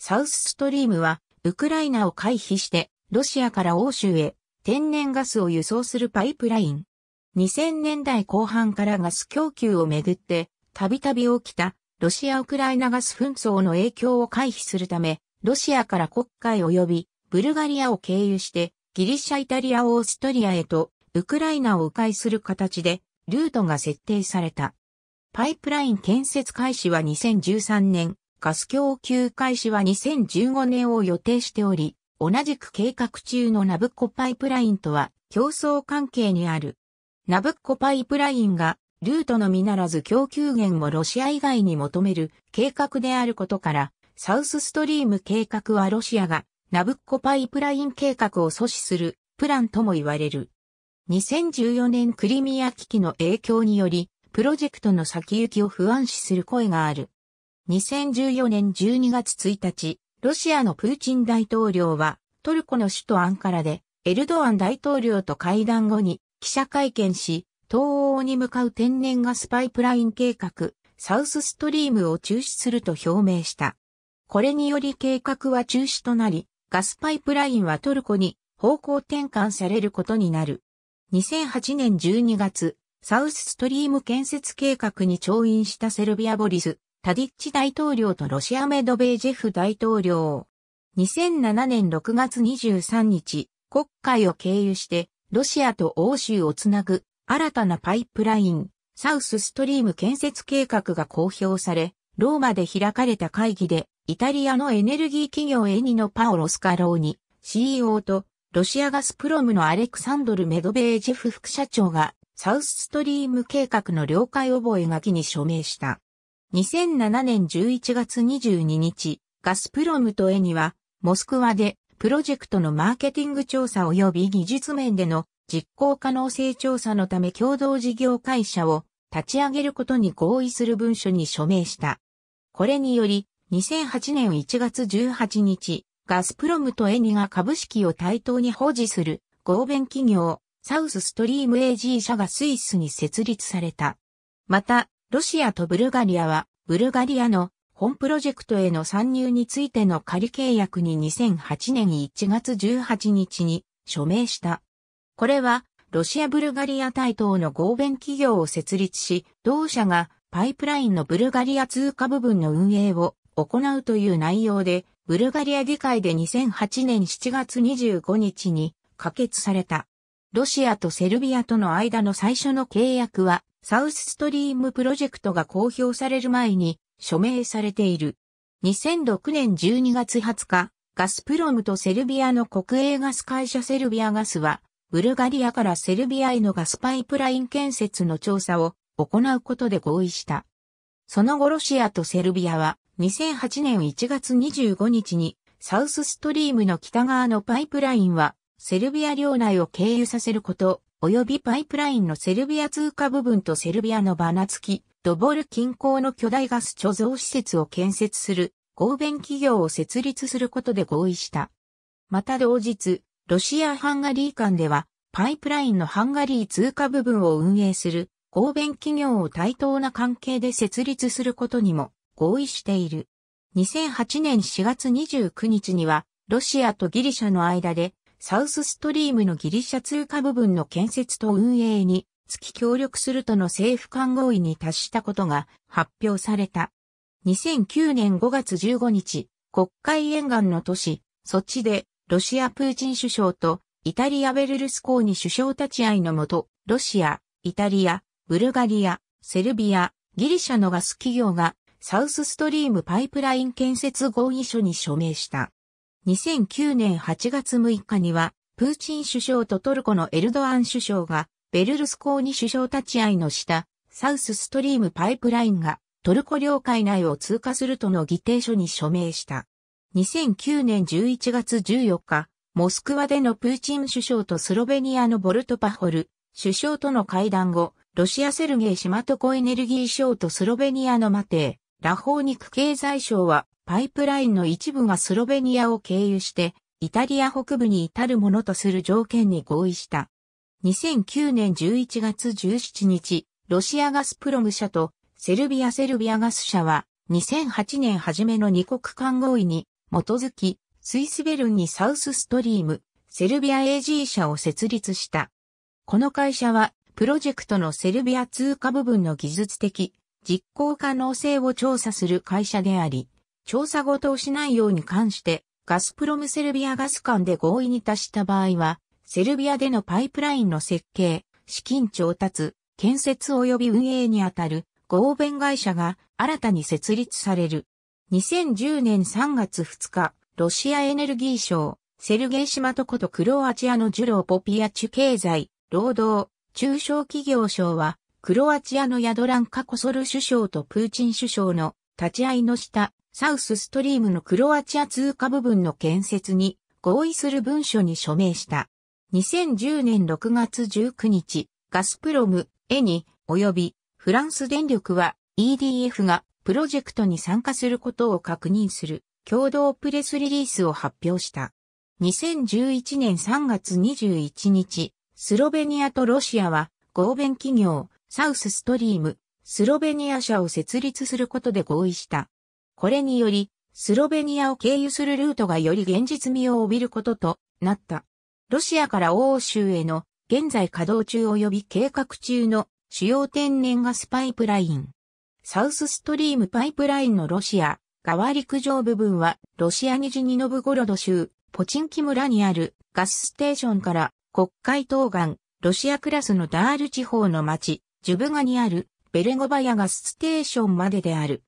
サウスストリームは、ウクライナを回避して、ロシアから欧州へ天然ガスを輸送するパイプライン。2000年代後半からガス供給をめぐって、たびたび起きたロシア・ウクライナガス紛争の影響を回避するため、ロシアから国会及びブルガリアを経由して、ギリシャ・イタリア・オーストリアへと、ウクライナを迂回する形で、ルートが設定された。パイプライン建設開始は2013年ガス供給開始は2015年を予定しており、同じく計画中のナブッコパイプラインとは競争関係にある。ナブッコパイプラインがルートのみならず供給源をロシア以外に求める計画であることから、サウスストリーム計画はロシアがナブッコパイプライン計画を阻止するプランとも言われる。2014年クリミア危機の影響により、プロジェクトの先行きを不安視する声がある。2014年12月1日、ロシアのプーチン大統領は、トルコの首都アンカラで、エルドアン大統領と会談後に記者会見し、東欧に向かう天然ガスパイプライン計画、サウスストリームを中止すると表明した。これにより計画は中止となり、ガスパイプラインはトルコに方向転換されることになる。2008年12月、サウスストリーム建設計画に調印したセルビアボリスタディッチ大統領とロシアメドベージェフ大統領。2007年6月23日、国会を経由して、ロシアと欧州をつなぐ新たなパイプライン、サウスストリーム建設計画が公表され、ローマで開かれた会議で、イタリアのエネルギー企業エニのパオロ・スカローニ CEO と、ロシアガスプロムのアレクサンドル・メドベージェフ副社長が、サウスストリーム計画の了解覚書に署名した。2007年11月22日、ガスプロムとエニは、モスクワで、プロジェクトのマーケティング調査及び技術面での実行可能性調査のため共同事業会社を立ち上げることに合意する文書に署名した。これにより、2008年1月18日、ガスプロムとエニが株式を対等に保持する合弁企業、サウスストリーム AG 社がスイスに設立された。また、ロシアとブルガリアは、ブルガリアの本プロジェクトへの参入についての仮契約に2008年1月18日に署名した。これは、ロシア・ブルガリア対等の合弁企業を設立し、同社がパイプラインのブルガリア通貨部分の運営を行うという内容で、ブルガリア議会で2008年7月25日に可決された。ロシアとセルビアとの間の最初の契約は、サウスストリームプロジェクトが公表される前に署名されている。2006年12月20日、ガスプロムとセルビアの国営ガス会社セルビアガスは、ブルガリアからセルビアへのガスパイプライン建設の調査を行うことで合意した。その後ロシアとセルビアは2008年1月25日にサウスストリームの北側のパイプラインはセルビア領内を経由させること及びパイプラインのセルビア通貨部分とセルビアのバナツキ、ドボル近郊の巨大ガス貯蔵施設を建設する合弁企業を設立することで合意した。また同日、ロシア・ハンガリー間では、パイプラインのハンガリー通貨部分を運営する合弁企業を対等な関係で設立することにも合意している。2008年4月29日には、ロシアとギリシャの間でサウスストリームのギリシャ通貨部分の建設と運営に月協力するとの政府間合意に達したことが発表された。2009年5月15日、国会沿岸の都市、ソチで、ロシアプーチン首相と、イタリアベルルスコーニ首相立ち会いのもと、ロシア、イタリア、ブルガリア、セルビア、ギリシャのガス企業が、サウスストリームパイプライン建設合意書に署名した。2009年8月6日には、プーチン首相とトルコのエルドアン首相が、ベルルスコーニ首相立ち会いの下、サウスストリームパイプラインがトルコ領海内を通過するとの議定書に署名した。2009年11月14日、モスクワでのプーチン首相とスロベニアのボルトパホル首相との会談後、ロシアセルゲイ・シマトコエネルギー省とスロベニアのマテー、ラホーニク経済省はパイプラインの一部がスロベニアを経由して、イタリア北部に至るものとする条件に合意した。2009年11月17日、ロシアガスプロム社とセルビアセルビアガス社は2008年初めの二国間合意に基づき、スイスベルンにサウスストリーム、セルビア AG 社を設立した。この会社は、プロジェクトのセルビア通貨部分の技術的、実行可能性を調査する会社であり、調査ごとをしないように関して、ガスプロムセルビアガス間で合意に達した場合は、セルビアでのパイプラインの設計、資金調達、建設及び運営にあたる合弁会社が新たに設立される。2010年3月2日、ロシアエネルギー省、セルゲイシマトことクロアチアのジュローポピアチュ経済、労働、中小企業省は、クロアチアのヤドランカコソル首相とプーチン首相の立ち会いの下、サウスストリームのクロアチア通貨部分の建設に合意する文書に署名した。2010年6月19日、ガスプロム、エニ、及びフランス電力は EDF がプロジェクトに参加することを確認する共同プレスリリースを発表した。2011年3月21日、スロベニアとロシアは合弁企業サウスストリーム、スロベニア社を設立することで合意した。これにより、スロベニアを経由するルートがより現実味を帯びることとなった。ロシアから欧州への現在稼働中及び計画中の主要天然ガスパイプライン。サウスストリームパイプラインのロシア側陸上部分はロシアニジニノブゴロド州ポチンキ村にあるガスステーションから国会東岸ロシアクラスのダール地方の町ジュブガにあるベレゴバヤガスステーションまでである。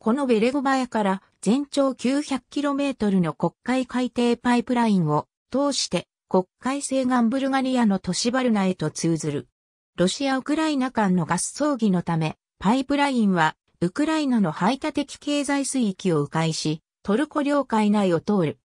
このベレゴバヤから全長 900km の国会海底パイプラインを通して国会西岸ブルガリアの都市バルナへと通ずる。ロシア・ウクライナ間のガス葬儀のため、パイプラインはウクライナの排他的経済水域を迂回し、トルコ領海内を通る。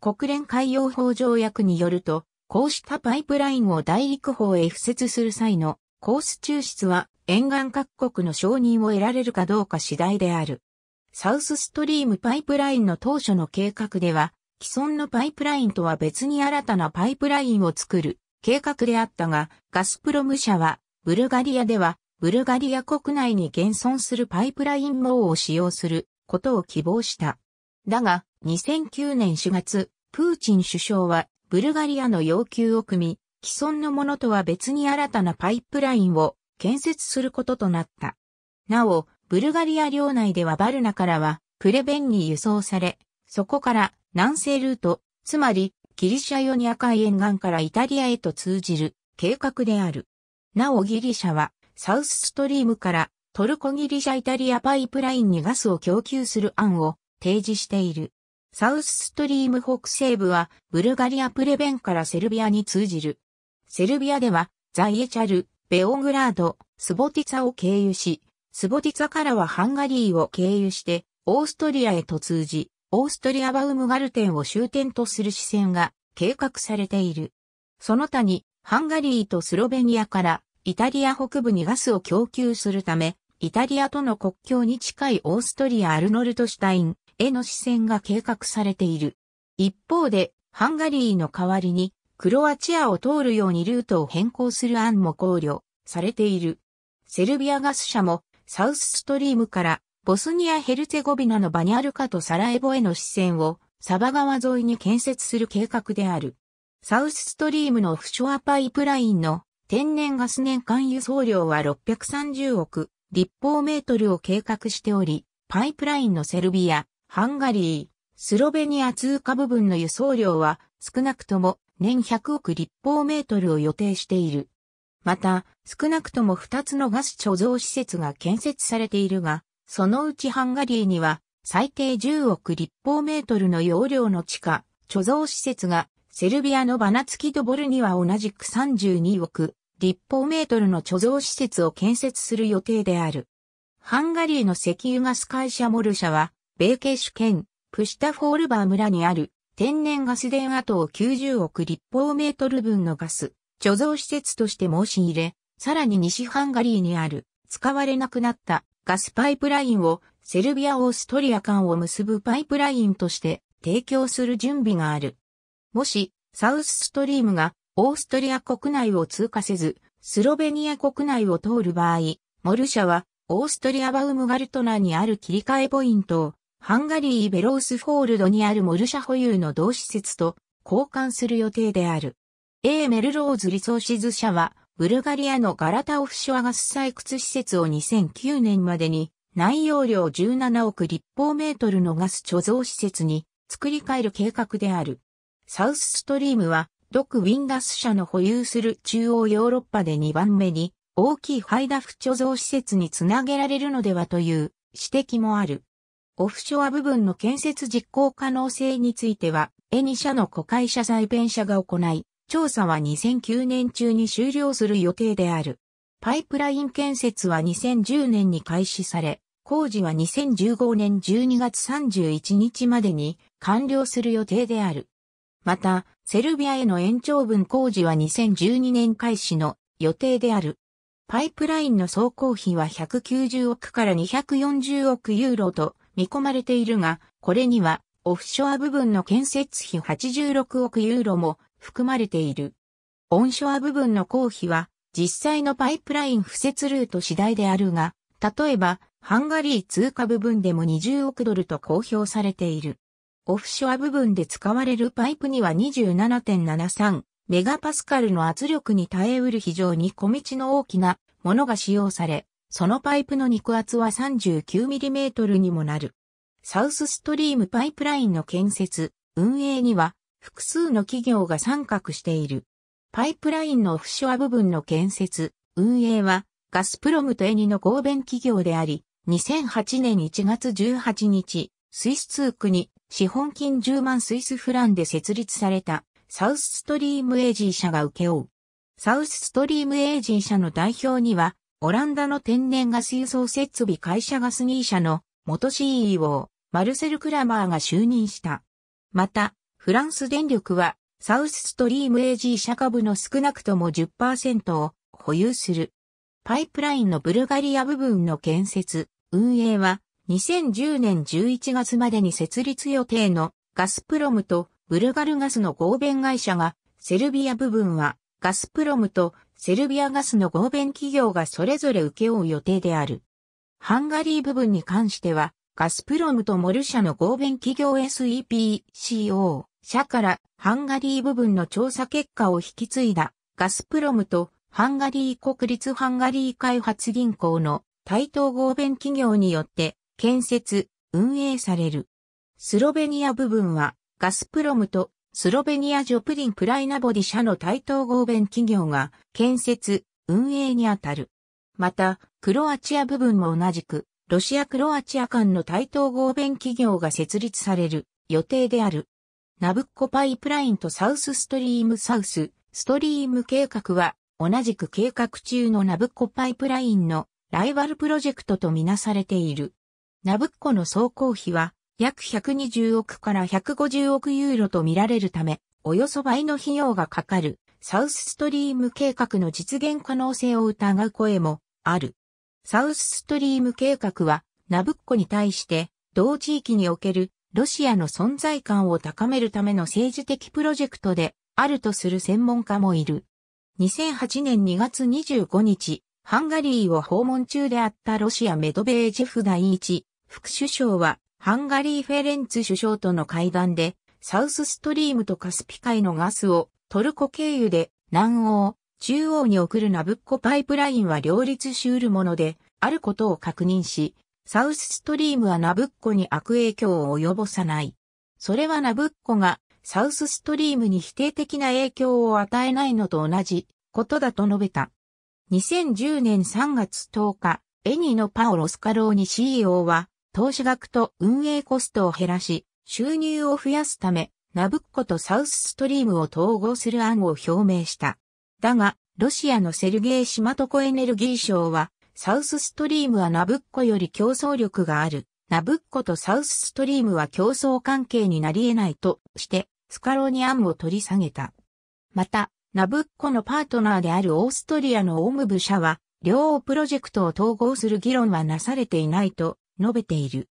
国連海洋法条約によると、こうしたパイプラインを大陸法へ敷設する際のコース抽出は沿岸各国の承認を得られるかどうか次第である。サウスストリームパイプラインの当初の計画では、既存のパイプラインとは別に新たなパイプラインを作る計画であったが、ガスプロム社は、ブルガリアでは、ブルガリア国内に現存するパイプライン網を使用することを希望した。だが、2009年4月、プーチン首相は、ブルガリアの要求を組み、既存のものとは別に新たなパイプラインを建設することとなった。なお、ブルガリア領内ではバルナからはプレベンに輸送され、そこから南西ルート、つまりギリシャヨニア海沿岸からイタリアへと通じる計画である。なおギリシャはサウスストリームからトルコギリシャイタリアパイプラインにガスを供給する案を提示している。サウスストリーム北西部はブルガリアプレベンからセルビアに通じる。セルビアではザイエチャル、ベオグラード、スボティツァを経由し、スボティツァからはハンガリーを経由して、オーストリアへと通じ、オーストリアバウムガルテンを終点とする支線が計画されている。その他に、ハンガリーとスロベニアからイタリア北部にガスを供給するため、イタリアとの国境に近いオーストリア・アルノルトシュタインへの支線が計画されている。一方で、ハンガリーの代わりに、クロアチアを通るようにルートを変更する案も考慮されている。セルビアガス社もサウスストリームからボスニア・ヘルツェゴビナのバニャルカとサラエボへの支線をサバ川沿いに建設する計画である。サウスストリームのフショアパイプラインの天然ガス年間輸送量は630億立方メートルを計画しており、パイプラインのセルビア、ハンガリー、スロベニア通過部分の輸送量は少なくとも年100億立方メートルを予定している。また、少なくとも2つのガス貯蔵施設が建設されているが、そのうちハンガリーには、最低10億立方メートルの容量の地下、貯蔵施設が、セルビアのバナツキドボルには同じく32億立方メートルの貯蔵施設を建設する予定である。ハンガリーの石油ガス会社モル社は、米系主権、プシタフォールバー村にある天然ガス田跡を90億立方メートル分のガス、貯蔵施設として申し入れ、さらに西ハンガリーにある使われなくなったガスパイプラインをセルビア・オーストリア間を結ぶパイプラインとして提供する準備がある。もし、サウスストリームがオーストリア国内を通過せず、スロベニア国内を通る場合、モルシャはオーストリア・バウムガルトナにある切り替えポイントをハンガリー・ベロースフォールドにあるモルシャ保有の同施設と交換する予定である。A メルローズリソーシズ社は、ブルガリアのガラタオフショアガス採掘施設を2009年までに、内容量17億立方メートルのガス貯蔵施設に作り変える計画である。サウスストリームは、ドクウィンガス社の保有する中央ヨーロッパで2番目に大きいハイダフ貯蔵施設につなげられるのではという指摘もある。オフショア部分の建設実行可能性については、エニ社の子会社在弁社が行い、調査は2009年中に終了する予定である。パイプライン建設は2010年に開始され、工事は2015年12月31日までに完了する予定である。また、セルビアへの延長分工事は2012年開始の予定である。パイプラインの総工費は190億から240億ユーロと見込まれているが、これにはオフショア部分の建設費86億ユーロも含まれている。オンショア部分の公費は、実際のパイプライン付設ルート次第であるが、例えば、ハンガリー通貨部分でも20億ドルと公表されている。オフショア部分で使われるパイプには27.73メガパスカルの圧力に耐えうる非常に小道の大きなものが使用され、そのパイプの肉厚は 39mm にもなる。サウスストリームパイプラインの建設、運営には複数の企業が参画している。パイプラインのオフショア部分の建設、運営はガスプロムとエニの合弁企業であり、2008年1月18日、スイス通区に資本金10万スイスフランで設立されたサウスストリームエージー社が請け負う。サウスストリームエージー社の代表には、オランダの天然ガス輸送設備会社ガスニー社の元 CEO、マルセル・クラマーが就任した。また、フランス電力は、サウスストリーム AG 社株の少なくとも10%を保有する。パイプラインのブルガリア部分の建設、運営は、2010年11月までに設立予定のガスプロムとブルガルガスの合弁会社が、セルビア部分はガスプロムとセルビアガスの合弁企業がそれぞれ請け負う予定である。ハンガリー部分に関しては、ガスプロムとモルシャの合弁企業 SEPCO、社からハンガリー部分の調査結果を引き継いだガスプロムとハンガリー国立ハンガリー開発銀行の対等合弁企業によって建設、運営される。スロベニア部分はガスプロムとスロベニアジョプリンプライナボディ社の対等合弁企業が建設、運営にあたる。また、クロアチア部分も同じく、ロシア・クロアチア間の対等合弁企業が設立される予定である。ナブッコパイプラインとサウスストリームサウスストリーム計画は同じく計画中のナブッコパイプラインのライバルプロジェクトとみなされている。ナブッコの総工費は約120億から150億ユーロとみられるため、およそ倍の費用がかかるサウスストリーム計画の実現可能性を疑う声もある。サウスストリーム計画はナブッコに対して同地域におけるロシアの存在感を高めるための政治的プロジェクトであるとする専門家もいる。2008年2月25日、ハンガリーを訪問中であったロシアメドベージェフ第一副首相は、ハンガリーフェレンツ首相との会談で、サウスストリームとカスピ海のガスをトルコ経由で南欧、中央に送るナブッコパイプラインは両立しうるもので、あることを確認し、サウスストリームはナブッコに悪影響を及ぼさない。それはナブッコがサウスストリームに否定的な影響を与えないのと同じことだと述べた。2010年3月10日、エニのパオロスカローニ CEO は、投資額と運営コストを減らし、収入を増やすため、ナブッコとサウスストリームを統合する案を表明した。だが、ロシアのセルゲイ・シマトコエネルギー省は、サウスストリームはナブッコより競争力がある。ナブッコとサウスストリームは競争関係になり得ないとして、スカロニアンを取り下げた。また、ナブッコのパートナーであるオーストリアのオムブ社は、両プロジェクトを統合する議論はなされていないと述べている。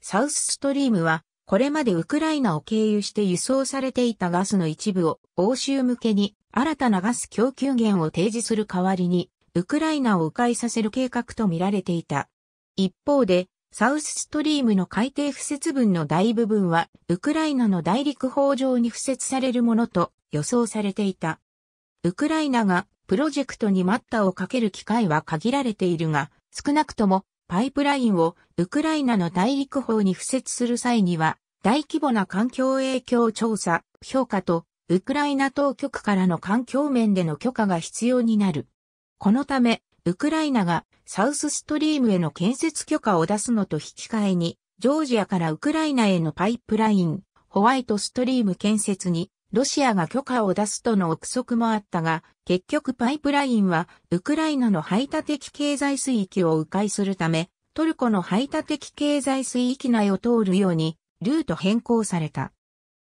サウスストリームは、これまでウクライナを経由して輸送されていたガスの一部を欧州向けに新たなガス供給源を提示する代わりにウクライナを迂回させる計画とみられていた。一方で、サウスストリームの海底不設分の大部分は、ウクライナの大陸法上に付設されるものと予想されていた。ウクライナがプロジェクトに待ったをかける機会は限られているが、少なくともパイプラインをウクライナの大陸法に付設する際には、大規模な環境影響調査、評価と、ウクライナ当局からの環境面での許可が必要になる。このため、ウクライナがサウスストリームへの建設許可を出すのと引き換えに、ジョージアからウクライナへのパイプライン、ホワイトストリーム建設に、ロシアが許可を出すとの憶測もあったが、結局パイプラインは、ウクライナの排他的経済水域を迂回するため、トルコの排他的経済水域内を通るように、ルート変更された。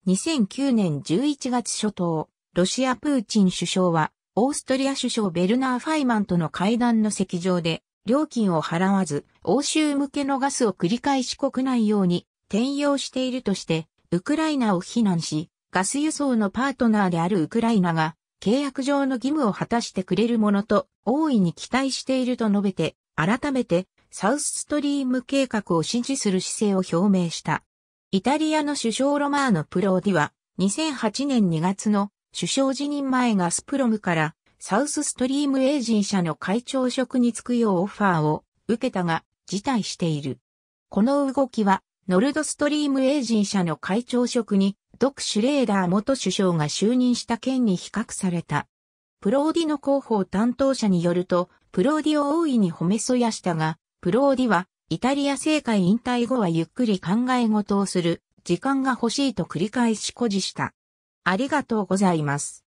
2009年11月初頭、ロシアプーチン首相は、オーストリア首相ベルナー・ファイマンとの会談の席上で、料金を払わず、欧州向けのガスを繰り返し国内用に転用しているとして、ウクライナを非難し、ガス輸送のパートナーであるウクライナが、契約上の義務を果たしてくれるものと大いに期待していると述べて、改めてサウスストリーム計画を支持する姿勢を表明した。イタリアの首相ロマーノ・プローディは、2008年2月の首相辞任前ガスプロムからサウスストリームエージン社の会長職に就くようオファーを受けたが辞退している。この動きはノルドストリームエージン社の会長職にドク・シュレーダー元首相が就任した件に比較された。プローディの広報担当者によると、プローディを大いに褒めそやしたが、プローディはイタリア政界引退後はゆっくり考え事をする時間が欲しいと繰り返し誇示した。ありがとうございます。